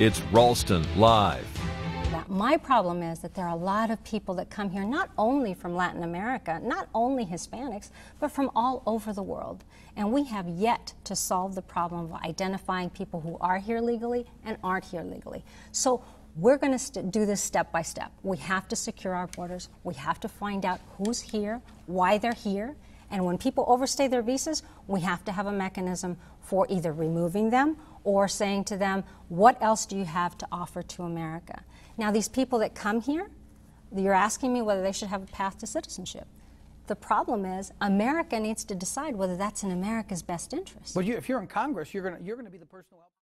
It's Ralston Live. My problem is that there are a lot of people that come here, not only from Latin America, not only Hispanics, but from all over the world. And we have yet to solve the problem of identifying people who are here legally and aren't here legally. So we're going to do this step by step. We have to secure our borders. We have to find out who's here, why they're here, and when people overstay their visas, we have to have a mechanism for either removing them or saying to them, what else do you have to offer to America? Now, these people that come here, you're asking me whether they should have a path to citizenship. The problem is America needs to decide whether that's in America's best interest. Well, you, if you're in Congress, you're going you're to be the person who